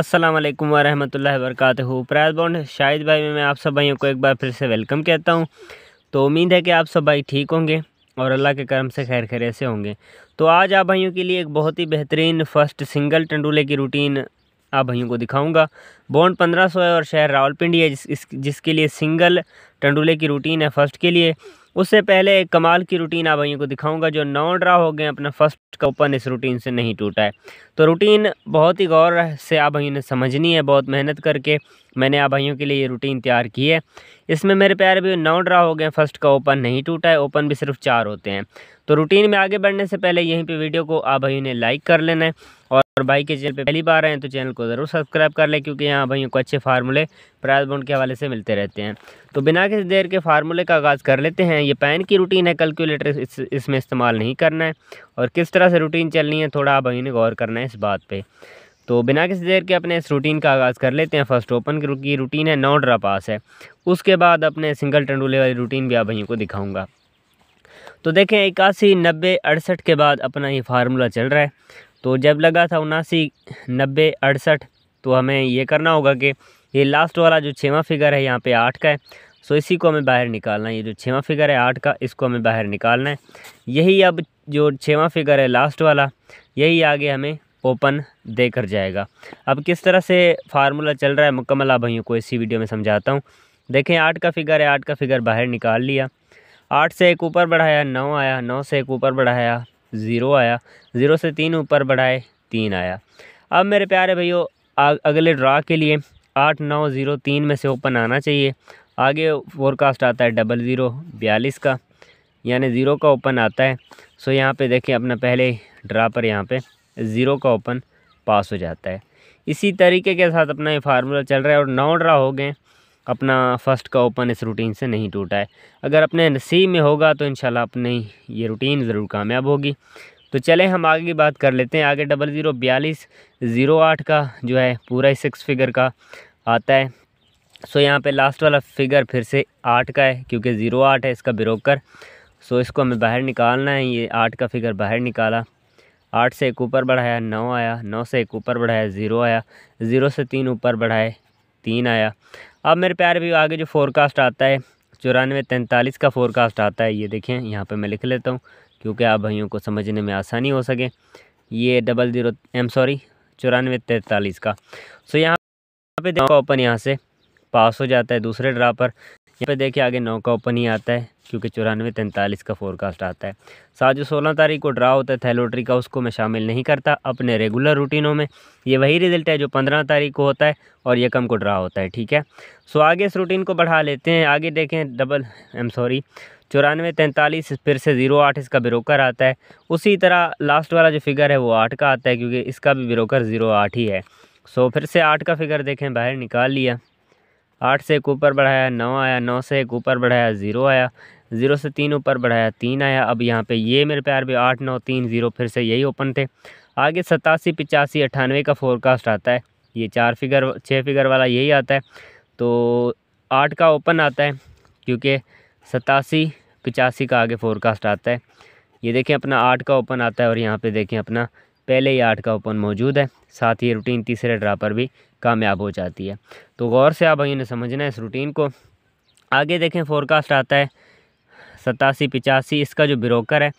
अस्सलाम वालेकुम वरहमतुल्लाहि वबरकातुहू प्रयाज बॉन्ड शाहिद भाई में मैं आप सब भाइयों को एक बार फिर से वेलकम कहता हूँ तो उम्मीद है कि आप सब भाई ठीक होंगे और अल्लाह के करम से खैर खैर से होंगे तो आज आप भाइयों के लिए एक बहुत ही बेहतरीन फ़र्स्ट सिंगल टंडूले की रूटीन आप भाइयों को दिखाऊंगा बॉन्ड पंद्रह सौ है और शहर रावलपिंडी है जिस, जिसके लिए सिंगल टंडूले की रूटीन है फ़र्स्ट के लिए उससे पहले एक कमाल की रूटीन आप भाइयों को दिखाऊंगा जो नौ ड्रा हो गए अपना फर्स्ट का ओपन इस रूटीन से नहीं टूटा है तो रूटीन बहुत ही गौर से आप भाइयों ने समझनी है बहुत मेहनत करके मैंने आप भाइयों के लिए ये रूटीन तैयार की है इसमें मेरे प्यारे भी नौ ड्रा हो गए फर्स्ट का ओपन नहीं टूटा है ओपन भी सिर्फ चार होते हैं तो रूटीन में आगे बढ़ने से पहले यहीं पे वीडियो को आप भाइयों ने लाइक कर लेना है और भाई के चैनल पे पहली बार हैं तो चैनल को ज़रूर सब्सक्राइब कर लें क्योंकि यहाँ भाइयों को अच्छे फार्मूले प्राइज बोन के हवाले से मिलते रहते हैं तो बिना किसी देर के फार्मूले का आगाज़ कर लेते हैं ये पैन की रूटीन है कैलकुलेटर इस, इसमें इस्तेमाल नहीं करना है और किस तरह से रूटीन चलनी है थोड़ा आप भाई ने गौर करना है इस बात पर तो बिना किसी देर के अपने इस रूटीन का आगाज़ कर लेते हैं फर्स्ट ओपन की रूटीन है नौ ड्रा पास है उसके बाद अपने सिंगल टंडूले वाली रूटीन भी आप भाइयों को दिखाऊँगा तो देखें इक्यासी नब्बे अड़सठ के बाद अपना ये फार्मूला चल रहा है तो जब लगा था उनासी नब्बे अड़सठ तो हमें ये करना होगा कि ये लास्ट वाला जो छवा फिगर है यहाँ पर आठ का है सो इसी को हमें बाहर निकालना है ये जो छवा फिगर है आठ का इसको हमें बाहर निकालना है यही अब जो छवा फिगर है लास्ट वाला यही आगे हमें ओपन देकर जाएगा अब किस तरह से फार्मूला चल रहा है मुकम्मल आप भाइयों को इसी वीडियो में समझाता हूँ देखें आठ का फिगर है आठ का फिगर बाहर निकाल लिया आठ से एक ऊपर बढ़ाया नौ आया नौ से एक ऊपर बढ़ाया ज़ीरो आया ज़ीरो से तीन ऊपर बढ़ाए तीन आया अब मेरे प्यारे भैया अगले ड्रा के लिए आठ नौ ज़ीरो तीन में से ओपन आना चाहिए आगे फोरकास्ट आता है डबल ज़ीरो बयालीस का यानी ज़ीरो का ओपन आता है सो यहाँ पे देखें अपना पहले ड्रा पर यहाँ पे ज़ीरो का ओपन पास हो जाता है इसी तरीके के साथ अपना ये फार्मूला चल रहा है और नौ ड्रा हो गए अपना फर्स्ट का ओपन इस रूटीन से नहीं टूटा है अगर अपने नसीब में होगा तो इन अपनी ये रूटीन ज़रूर कामयाब होगी तो चलें हम आगे की बात कर लेते हैं आगे डबल ज़ीरो बयालीस ज़ीरो आठ का जो है पूरा ही सिक्स फिगर का आता है सो यहाँ पे लास्ट वाला फिगर फिर से आठ का है क्योंकि ज़ीरो आठ है इसका ब्रोकर सो इसको हमें बाहर निकालना है ये आठ का फिगर बाहर निकाला आठ से एक ऊपर बढ़ाया नौ आया नौ से एक ऊपर बढ़ाया ज़ीरो आया ज़ीरो से तीन ऊपर बढ़ाए तीन आया अब मेरे प्यार भी आगे जो फोरकास्ट आता है चौरानवे तैंतालीस का फोरकास्ट आता है ये देखें यहाँ पे मैं लिख लेता हूँ क्योंकि आप भाइयों को समझने में आसानी हो सके ये डबल ज़ीरो एम सॉरी चौरानवे तैंतालीस का सो यहाँ पे देखो ओपन यहाँ से पास हो जाता है दूसरे ड्रा पर यहाँ पे देखिए आगे नौ का ओपन ही आता है क्योंकि चौरानवे तैंतालीस का फोरकास्ट आता है सात जो सोलह तारीख को ड्रा होता है था का उसको मैं शामिल नहीं करता अपने रेगुलर रूटीनों में ये वही रिजल्ट है जो पंद्रह तारीख को होता है और ये कम को ड्रा होता है ठीक है सो आगे इस रूटीन को बढ़ा लेते हैं आगे देखें डबल आई एम सॉरी चौरानवे तैंतालीस फिर से ज़ीरो आठ इसका ब्रोकर आता है उसी तरह लास्ट वाला जो फिगर है वो आठ का आता है क्योंकि इसका भी ब्रोकर ज़ीरो आठ ही है सो फिर से आठ का फिगर देखें बाहर निकाल लिया आठ से एक ऊपर बढ़ाया नौ आया नौ से एक ऊपर बढ़ाया ज़ीरो आया ज़ीरो से तीन ऊपर बढ़ाया तीन आया अब यहाँ पे ये मेरे प्यार भी आठ नौ तीन ज़ीरो फिर से यही ओपन थे आगे सतासी पिचासी अट्ठानवे का फोरकास्ट आता है ये चार फिगर छः फिगर वाला यही आता है तो आठ का ओपन आता है क्योंकि सतासी पिचासी का आगे फोरकास्ट आता है ये देखें अपना आठ का ओपन आता है और यहाँ पर देखें अपना पहले ही आठ का ओपन मौजूद है साथ ही रूटीन तीसरे ड्रा पर भी कामयाब हो जाती है तो गौर से आप भाइयों ने समझना है इस रूटीन को आगे देखें फोरकास्ट आता है सतासी पिचासी इसका जो ब्रोकर है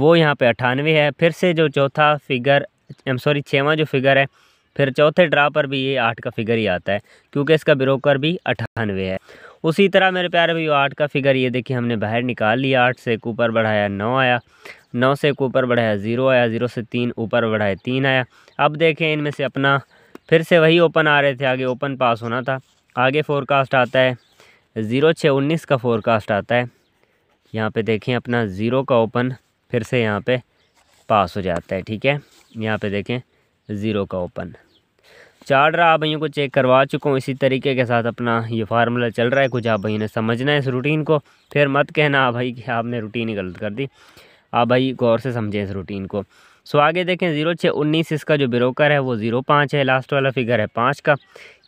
वो यहाँ पे अठानवे है फिर से जो चौथा फिगर एम सॉरी छवा जो फिगर है फिर चौथे ड्रा पर भी ये आठ का फिगर ही आता है क्योंकि इसका ब्रोकर भी अठानवे है उसी तरह मेरे प्यारे भाई आठ का फिगर ये देखिए हमने बाहर निकाल लिया आठ से एक ऊपर बढ़ाया नौ आया नौ से एक ऊपर बढ़ाया ज़ीरो आया ज़ीरो से तीन ऊपर बढ़ाया तीन आया अब देखें इनमें से अपना फिर से वही ओपन आ रहे थे आगे ओपन पास होना था आगे फोरकास्ट आता है ज़ीरो छः उन्नीस का फोरकास्ट आता है यहाँ पे देखें अपना ज़ीरो का ओपन फिर से यहाँ पे पास हो जाता है ठीक है यहाँ पे देखें ज़ीरो का ओपन चार रहा आप भाइयों को चेक करवा चुका हूँ इसी तरीके के साथ अपना ये फार्मूला चल रहा है कुछ आप भैया ने समझना है इस रूटीन को फिर मत कहना आप भाई कि आपने रूटीन ही गलत कर दी आप भाई गौर से समझें इस रूटीन को सो आगे देखें ज़ीरो छः उन्नीस इसका जो ब्रोकर है वो ज़ीरो पाँच है लास्ट वाला फिगर है पाँच का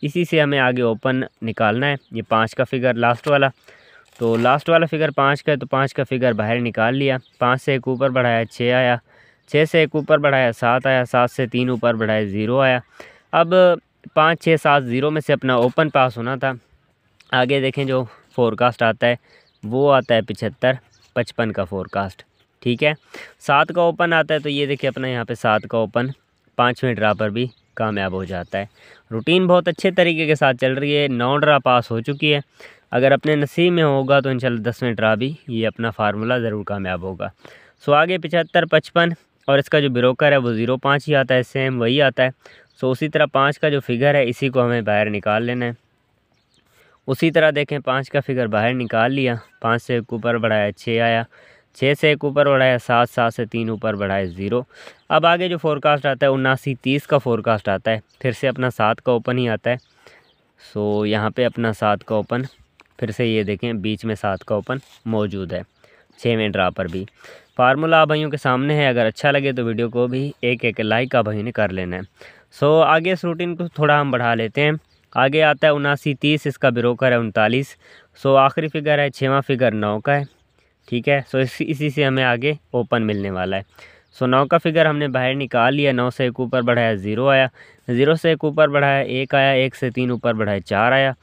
इसी से हमें आगे ओपन निकालना है ये पाँच का फिगर लास्ट वाला तो लास्ट वाला फिगर पाँच का है तो पाँच का फिगर बाहर निकाल लिया पाँच से एक ऊपर बढ़ाया छः आया छः से एक ऊपर बढ़ाया सात आया सात से तीन ऊपर बढ़ाया ज़ीरो आया अब पाँच छः सात ज़ीरो में से अपना ओपन पास होना था आगे देखें जो फोरकास्ट आता है वो आता है पिछहत्तर पचपन का फोरकास्ट ठीक है सात का ओपन आता है तो ये देखिए अपना यहाँ पे सात का ओपन पाँचवें ड्रा पर भी कामयाब हो जाता है रूटीन बहुत अच्छे तरीके के साथ चल रही है नौ ड्रा पास हो चुकी है अगर अपने नसीब में होगा तो इन दसवें ट्रा भी ये अपना फार्मूला ज़रूर कामयाब होगा सो आगे पिचहत्तर पचपन और इसका जो ब्रोकर है वो ज़ीरो पाँच ही आता है सेम वही आता है सो उसी तरह पाँच का जो फिगर है इसी को हमें बाहर निकाल लेना है उसी तरह देखें पाँच का फिगर बाहर निकाल लिया पाँच से एक ऊपर बढ़ाया छः आया छः से एक ऊपर बढ़ाया सात सात से तीन ऊपर बढ़ाया ज़ीरो अब आगे जो फोरकास्ट आता है उन्नासी तीस का फोरकास्ट आता है फिर से अपना सात का ओपन ही आता है सो यहाँ पर अपना सात का ओपन फिर से ये देखें बीच में सात का ओपन मौजूद है छवें ड्रा पर भी फार्मूला आप भाइयों के सामने है अगर अच्छा लगे तो वीडियो को भी एक एक लाइक आप भाइयों ने कर लेना है सो आगे इस रूटीन को थोड़ा हम बढ़ा लेते हैं आगे आता है उनासी तीस इसका ब्रोकर है उनतालीस सो आखिरी फिगर है छवा फिगर नौ का है ठीक है सो इसी इसी से हमें आगे ओपन मिलने वाला है सो नौ का फिगर हमने बाहर निकाल लिया नौ से एक ऊपर बढ़ाया ज़ीरो आया ज़ीरो से एक ऊपर बढ़ाया एक आया एक से तीन ऊपर बढ़ाया चार आया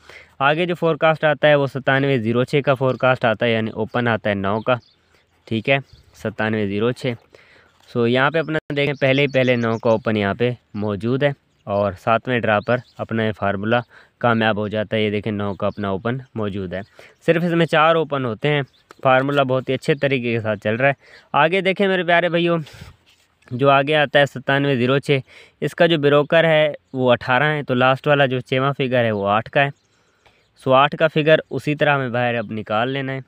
आगे जो फोरकास्ट आता है वो सतानवे ज़ीरो छः का फोरकास्ट आता है यानी ओपन आता है नौ का ठीक है सतानवे ज़ीरो छः सो यहाँ पे अपना देखें पहले ही पहले नौ का ओपन यहाँ पे मौजूद है और सातवें ड्रा पर अपना ये फार्मूला कामयाब हो जाता है ये देखें नौ का अपना ओपन मौजूद है सिर्फ इसमें चार ओपन होते हैं फार्मूला बहुत ही अच्छे तरीके के साथ चल रहा है आगे देखें मेरे प्यारे भैया जो आगे आता है सत्तानवे ज़ीरो छः इसका जो ब्रोकर है वो अठारह है तो लास्ट वाला जो छवा फिगर है वो आठ का है सो आठ का फिगर उसी तरह हमें बाहर अब निकाल लेना है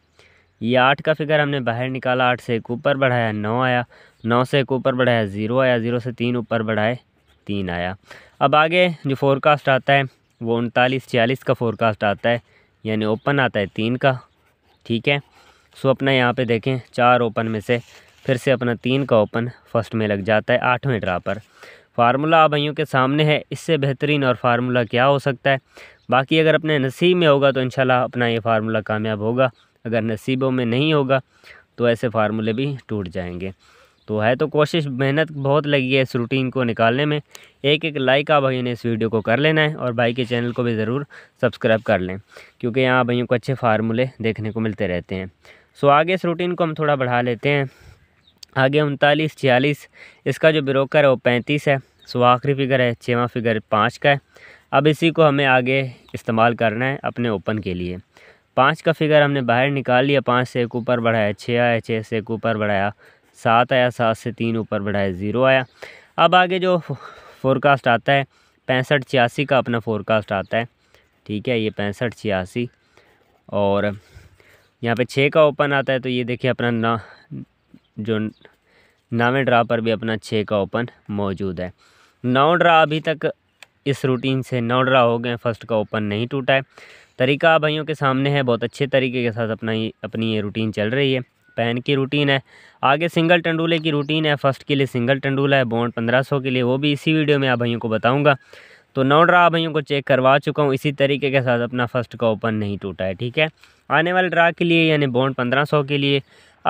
ये आठ का फिगर हमने बाहर निकाला आठ से एक ऊपर बढ़ाया नौ आया नौ से एक ऊपर बढ़ाया ज़ीरो आया ज़ीरो से तीन ऊपर बढ़ाए तीन आया अब आगे जो फोरकास्ट आता है वो उनतालीस छियालीस का फोरकास्ट आता है यानी ओपन आता है तीन का ठीक है सो अपना यहाँ पे देखें चार ओपन में से फिर से अपना तीन का ओपन फर्स्ट में लग जाता है आठवें ड्रा पर फार्मूला आप भाइयों के सामने है इससे बेहतरीन और फार्मूला क्या हो सकता है बाकी अगर अपने नसीब में होगा तो इनशाला अपना ये फार्मूला कामयाब होगा अगर नसीबों में नहीं होगा तो ऐसे फार्मूले भी टूट जाएंगे तो है तो कोशिश मेहनत बहुत लगी है इस रूटीन को निकालने में एक एक लाइक आप भाइयों ने इस वीडियो को कर लेना है और भाई के चैनल को भी ज़रूर सब्सक्राइब कर लें क्योंकि यहाँ भाइयों को अच्छे फार्मूले देखने को मिलते रहते हैं सो आगे इस रूटीन को हम थोड़ा बढ़ा लेते हैं आगे उनतालीस छियालीस इसका जो ब्रोकर है वो पैंतीस है सो आखिरी फिगर है छवा फिगर पाँच का है अब इसी को हमें आगे इस्तेमाल करना है अपने ओपन के लिए पाँच का फिगर हमने बाहर निकाल लिया पाँच से एक ऊपर बढ़ाया छः आया छः से एक ऊपर बढ़ाया सात आया सात से तीन ऊपर बढ़ाया ज़ीरो आया अब आगे जो फोरकास्ट आता है पैंसठ छियासी का अपना फोरकास्ट आता है ठीक है ये पैंसठ छियासी और यहाँ पे छः का ओपन आता है तो ये देखिए अपना ना जो नावें ड्रा पर भी अपना छः का ओपन मौजूद है नौ ड्रा अभी तक इस रूटीन से नौ ड्रा हो गए फर्स्ट का ओपन नहीं टूटा है तरीका भाइयों के सामने है बहुत अच्छे तरीके के साथ अपना ही अपनी ये रूटीन चल रही है पैन की रूटीन है आगे सिंगल टंडूले की रूटीन है फर्स्ट के लिए सिंगल टंडूला है बॉन्ड पंद्रह सौ के लिए वो भी इसी वीडियो में आप भाइयों को बताऊँगा तो नौ ड्रा भाइयों को चेक करवा चुका हूँ इसी तरीके के साथ अपना फर्स्ट का ओपन नहीं टूटा है ठीक है आने वाले ड्रा के लिए यानी बॉन्ड पंद्रह सौ के लिए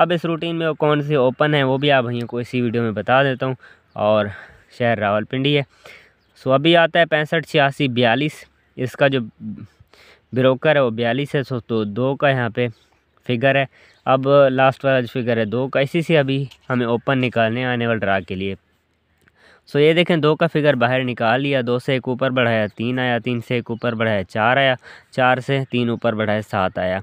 अब इस रूटीन में कौन से ओपन है वो भी आप भाइयों को इसी वीडियो में बता देता हूँ और शहर रावलपिंडी है सो अभी आता है पैंसठ छियासी बयालीस इसका जो ब्रोकर है वो बयालीस है सो तो दो का यहाँ पे फिगर है अब लास्ट वाला जो फिगर है दो का इसी से अभी हमें ओपन निकालने आने वाले ड्रा के लिए सो ये देखें दो का फिगर बाहर निकाल लिया दो से एक ऊपर बढ़ाया तीन आया तीन से एक ऊपर बढ़ाया चार आया चार से तीन ऊपर बढ़ाया सात आया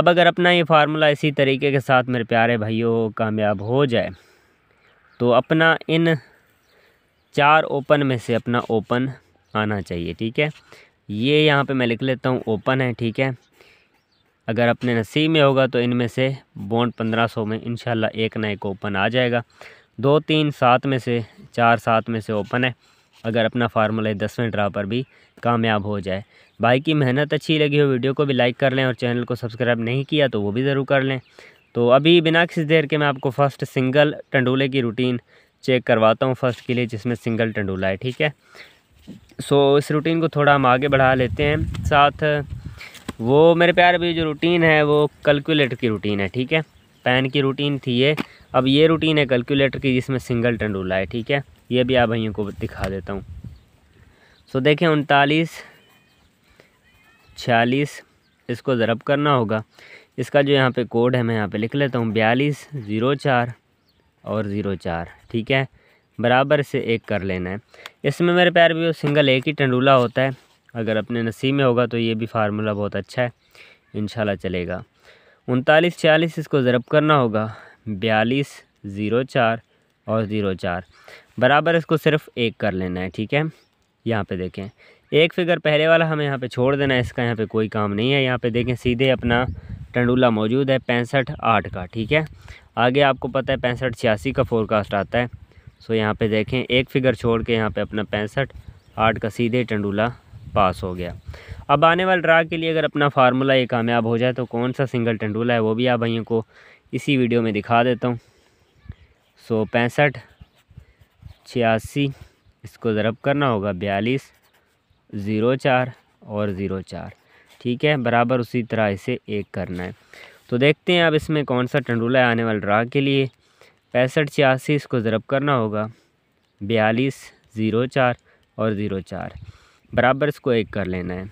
अब अगर अपना ये फार्मूला इसी तरीके के साथ मेरे प्यारे भाइयों कामयाब हो जाए तो अपना इन चार ओपन में से अपना ओपन आना चाहिए ठीक है ये यहाँ पे मैं लिख लेता हूँ ओपन है ठीक है अगर अपने नसीब में होगा तो इनमें से बॉन्ड पंद्रह सौ में इन एक ना एक ओपन आ जाएगा दो तीन सात में से चार सात में से ओपन है अगर अपना फार्मूला दसवें ड्रा पर भी कामयाब हो जाए भाई की मेहनत अच्छी लगी हो वीडियो को भी लाइक कर लें और चैनल को सब्सक्राइब नहीं किया तो वो भी ज़रूर कर लें तो अभी बिना किसी देर के मैं आपको फ़र्स्ट सिंगल टंडूले की रूटीन चेक करवाता हूँ फर्स्ट के लिए जिसमें सिंगल टंडूला है ठीक है सो इस रूटीन को थोड़ा हम आगे बढ़ा लेते हैं साथ वो मेरे प्यार अभी जो रूटीन है वो कैलकुलेटर की रूटीन है ठीक है पेन की रूटीन थी ये अब ये रूटीन है कैलकुलेटर की जिसमें सिंगल टन रूला है ठीक है ये भी आप भाइयों को दिखा देता हूँ सो देखें उनतालीस छियालीस इसको ज़रब करना होगा इसका जो यहाँ पे कोड है मैं यहाँ पे लिख लेता हूँ बयालीस ज़ीरो चार और ज़ीरो चार ठीक है बराबर से एक कर लेना है इसमें मेरे प्यार भी सिंगल एक ही टंडूला होता है अगर अपने नसीब में होगा तो ये भी फार्मूला बहुत अच्छा है इन चलेगा उनतालीस छियालीस इसको ज़रब करना होगा बयालीस ज़ीरो चार और ज़ीरो चार बराबर इसको सिर्फ एक कर लेना है ठीक है यहाँ पे देखें एक फिगर पहले वाला हमें यहाँ पे छोड़ देना है इसका यहाँ पे कोई काम नहीं है यहाँ पे देखें सीधे अपना टंडूला मौजूद है पैंसठ आठ का ठीक है आगे आपको पता है पैंसठ छियासी का फोरकास्ट आता है सो यहाँ पे देखें एक फिगर छोड़ के यहाँ पे अपना पैंसठ आठ का सीधे टंडूला पास हो गया अब आने वाले ड्रा के लिए अगर अपना फार्मूला ये कामयाब हो जाए तो कौन सा सिंगल टंडूला है वो भी आप भाइयों को इसी वीडियो में दिखा देता हूँ सौ पैंसठ छियासी इसको ज़रब करना होगा बयालीस ज़ीरो चार और ज़ीरो चार ठीक है बराबर उसी तरह इसे एक करना है तो देखते हैं अब इसमें कौन सा टंडूला है आने वाले ड्रा के लिए पैंसठ छियासी इसको ज़रब करना होगा बयालीस ज़ीरो चार और ज़ीरो चार बराबर इसको एक कर लेना है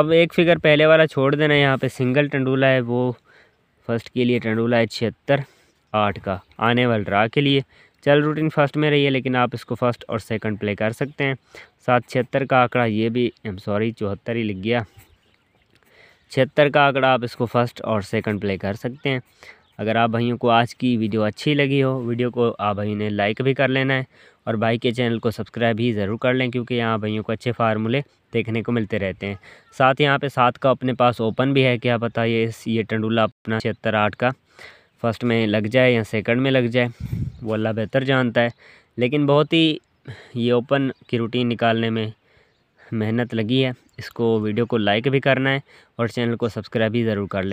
अब एक फिगर पहले वाला छोड़ देना है यहाँ पर सिंगल टंडूला है वो फर्स्ट के लिए टेंडूला है छिहत्तर आठ का आने वाले ड्रा के लिए चल रूटीन फर्स्ट में रही है लेकिन आप इसको फर्स्ट और सेकंड प्ले कर सकते हैं सात छिहत्तर का आंकड़ा ये भी एम सॉरी चौहत्तर ही लिख गया छिहत्तर का आंकड़ा आप इसको फर्स्ट और सेकंड प्ले कर सकते हैं अगर आप भाइयों को आज की वीडियो अच्छी लगी हो वीडियो को आप भाइयों ने लाइक भी कर लेना है और भाई के चैनल को सब्सक्राइब भी ज़रूर कर लें क्योंकि यहाँ भाइयों को अच्छे फार्मूले देखने को मिलते रहते हैं साथ यहाँ पे सात का अपने पास ओपन भी है क्या पता ये ये टंडूला अपना छिहत्तर आठ का फर्स्ट में लग जाए या सेकंड में लग जाए वो अल्लाह बेहतर जानता है लेकिन बहुत ही ये ओपन की रूटीन निकालने में मेहनत लगी है इसको वीडियो को लाइक भी करना है और चैनल को सब्सक्राइब भी ज़रूर कर लें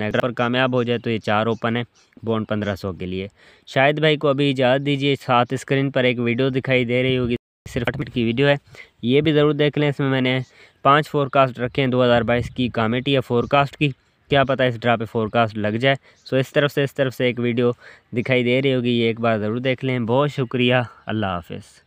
नेट पर कामयाब हो जाए तो ये चार ओपन है बॉन्ड पंद्रह सौ के लिए शायद भाई को अभी इजाज़त दीजिए साथ स्क्रीन पर एक वीडियो दिखाई दे रही होगी सिर्फ आठ मिनट की वीडियो है ये भी ज़रूर देख लें इसमें मैंने पांच फोरकास्ट रखे हैं 2022 की कामेटी या फोरकास्ट की क्या पता इस ड्रा पे फोरकास्ट लग जाए सो इस तरफ से इस तरफ से एक वीडियो दिखाई दे रही होगी ये एक बार ज़रूर देख लें बहुत शुक्रिया अल्लाह हाफिज़